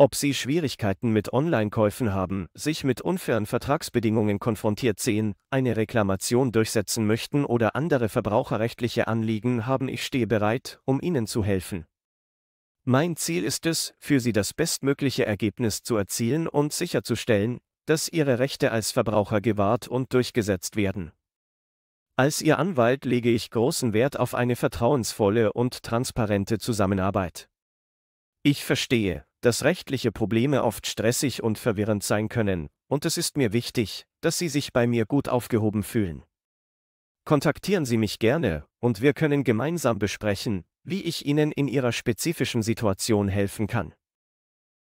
ob sie Schwierigkeiten mit Online-Käufen haben, sich mit unfairen Vertragsbedingungen konfrontiert sehen, eine Reklamation durchsetzen möchten oder andere verbraucherrechtliche Anliegen haben, ich stehe bereit, um Ihnen zu helfen. Mein Ziel ist es, für Sie das bestmögliche Ergebnis zu erzielen und sicherzustellen, dass Ihre Rechte als Verbraucher gewahrt und durchgesetzt werden. Als Ihr Anwalt lege ich großen Wert auf eine vertrauensvolle und transparente Zusammenarbeit. Ich verstehe, dass rechtliche Probleme oft stressig und verwirrend sein können, und es ist mir wichtig, dass Sie sich bei mir gut aufgehoben fühlen. Kontaktieren Sie mich gerne, und wir können gemeinsam besprechen, wie ich Ihnen in Ihrer spezifischen Situation helfen kann.